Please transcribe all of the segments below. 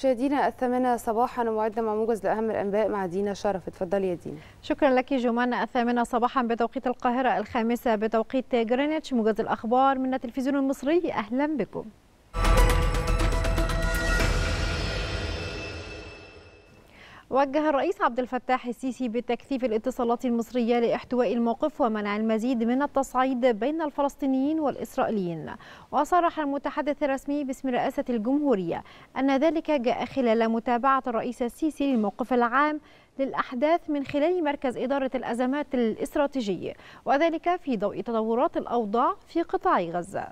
مشاهدينا الثامنة صباحا وموعدنا مع موجز لأهم الأنباء مع دينا شرف اتفضلي يا دينا شكرا لك جمان الثامنة صباحا بتوقيت القاهرة الخامسة بتوقيت جرينتش موجز الأخبار من التلفزيون المصري أهلا بكم وجه الرئيس عبد الفتاح السيسي بتكثيف الاتصالات المصرية لإحتواء الموقف ومنع المزيد من التصعيد بين الفلسطينيين والإسرائيليين وصرح المتحدث الرسمي باسم رئاسة الجمهورية أن ذلك جاء خلال متابعة الرئيس السيسي للموقف العام للأحداث من خلال مركز إدارة الأزمات الاستراتيجي وذلك في ضوء تطورات الأوضاع في قطاع غزة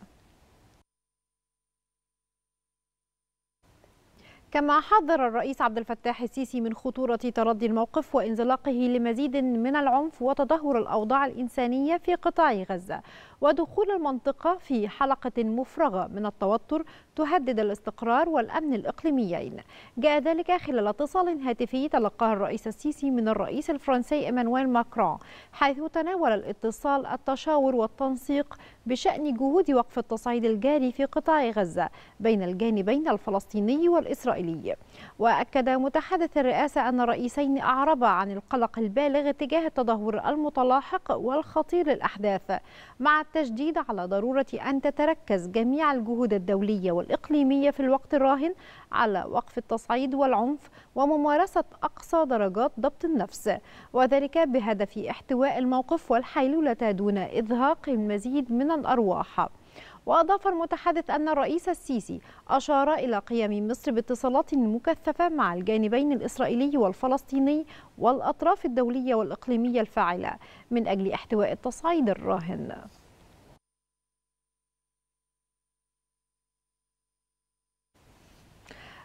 كما حذر الرئيس عبد الفتاح السيسي من خطورة تردي الموقف وانزلاقه لمزيد من العنف وتدهور الأوضاع الإنسانية في قطاع غزة ودخول المنطقة في حلقة مفرغة من التوتر تهدد الاستقرار والأمن الإقليميين جاء ذلك خلال اتصال هاتفي تلقاه الرئيس السيسي من الرئيس الفرنسي إيمانويل ماكرون حيث تناول الاتصال التشاور والتنسيق بشأن جهود وقف التصعيد الجاري في قطاع غزة بين الجانبين الفلسطيني والإسرائيلي وأكد متحدث الرئاسة أن الرئيسين أعربا عن القلق البالغ تجاه التدهور المتلاحق والخطير للأحداث مع التشديد على ضرورة أن تتركز جميع الجهود الدولية والإقليمية في الوقت الراهن على وقف التصعيد والعنف وممارسة أقصى درجات ضبط النفس وذلك بهدف احتواء الموقف والحيلولة دون إذهاق المزيد من الأرواح وأضاف المتحدث أن الرئيس السيسي أشار إلى قيام مصر باتصالات مكثفة مع الجانبين الإسرائيلي والفلسطيني والأطراف الدولية والإقليمية الفاعلة من أجل احتواء التصعيد الراهن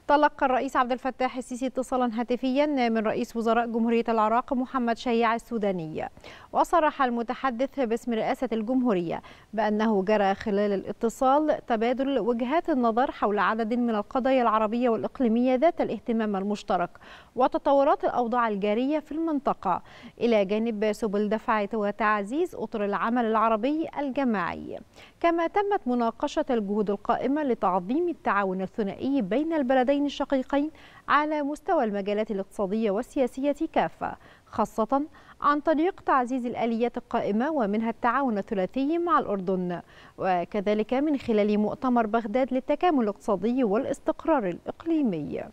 تلقى الرئيس عبد الفتاح السيسي اتصالا هاتفيا من رئيس وزراء جمهورية العراق محمد شيع السوداني وصرح المتحدث باسم رئاسة الجمهورية بأنه جرى خلال الاتصال تبادل وجهات النظر حول عدد من القضايا العربية والإقليمية ذات الاهتمام المشترك وتطورات الأوضاع الجارية في المنطقة إلى جانب سبل دفع وتعزيز أطر العمل العربي الجماعي كما تمت مناقشة الجهود القائمة لتعظيم التعاون الثنائي بين البلدين البلدين الشقيقين على مستوى المجالات الاقتصادية والسياسية كافة خاصة عن طريق تعزيز الآليات القائمة ومنها التعاون الثلاثي مع الأردن وكذلك من خلال مؤتمر بغداد للتكامل الاقتصادي والاستقرار الإقليمي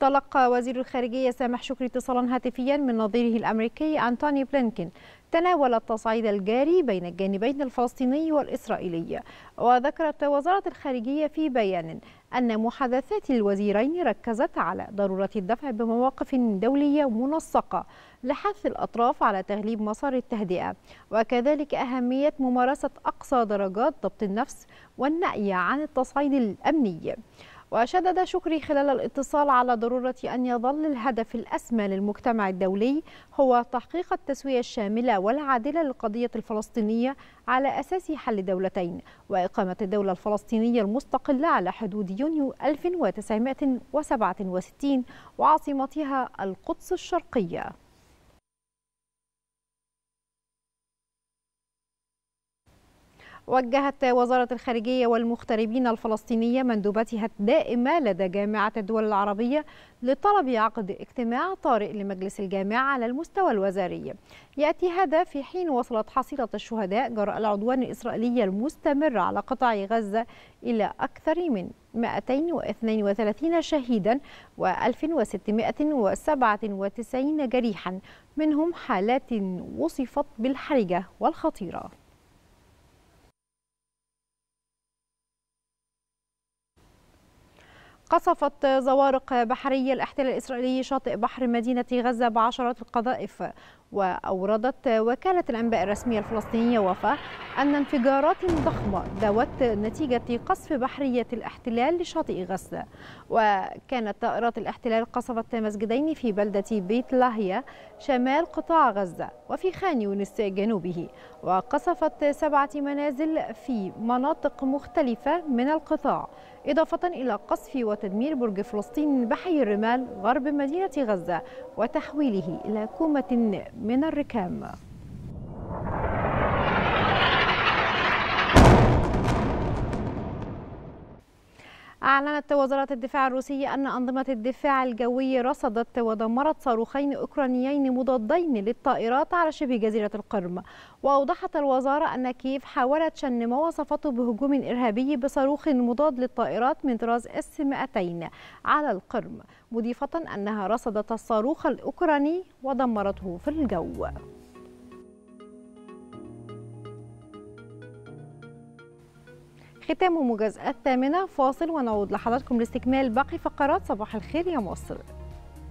تلقى وزير الخارجية سامح شكري اتصالا هاتفيا من نظيره الأمريكي أنتوني بلينكين تناول التصعيد الجاري بين الجانبين الفلسطيني والإسرائيلي وذكرت وزارة الخارجية في بيان أن محادثات الوزيرين ركزت على ضرورة الدفع بمواقف دولية منسقة لحث الأطراف على تغليب مسار التهدئة وكذلك أهمية ممارسة أقصى درجات ضبط النفس والنأي عن التصعيد الأمني وشدد شكري خلال الاتصال على ضرورة أن يظل الهدف الأسمى للمجتمع الدولي هو تحقيق التسوية الشاملة والعادلة للقضية الفلسطينية على أساس حل دولتين وإقامة الدولة الفلسطينية المستقلة على حدود يونيو 1967 وعاصمتها القدس الشرقية وجهت وزارة الخارجية والمغتربين الفلسطينية مندوبتها الدائمة لدى جامعة الدول العربية لطلب عقد اجتماع طارئ لمجلس الجامعة على المستوى الوزاري يأتي هذا في حين وصلت حصيلة الشهداء جراء العدوان الإسرائيلي المستمر على قطاع غزة إلى أكثر من 232 شهيدا و1697 جريحا منهم حالات وصفت بالحرجة والخطيرة قصفت زوارق بحرية الاحتلال الإسرائيلي شاطئ بحر مدينة غزة بعشرات القذائف وأوردت وكالة الأنباء الرسمية الفلسطينية وفا أن انفجارات ضخمة دوت نتيجة قصف بحرية الاحتلال لشاطئ غزة وكانت طائرات الاحتلال قصفت مسجدين في بلدة بيت لاهيا شمال قطاع غزة وفي خان يونس جنوبه وقصفت سبعة منازل في مناطق مختلفة من القطاع إضافة إلى قصف وتدمير برج فلسطين بحي الرمال غرب مدينة غزة وتحويله إلى كومة من الركام أعلنت وزارة الدفاع الروسية أن أنظمة الدفاع الجوي رصدت ودمرت صاروخين أوكرانيين مضادين للطائرات على شبه جزيرة القرم وأوضحت الوزارة أن كييف حاولت شن ما وصفته بهجوم إرهابي بصاروخ مضاد للطائرات من طراز اس 200 على القرم مضيفة أنها رصدت الصاروخ الأوكراني ودمرته في الجو ختام مجازأة الثامنة فاصل ونعود لحضراتكم لاستكمال باقي فقرات صباح الخير يا مصر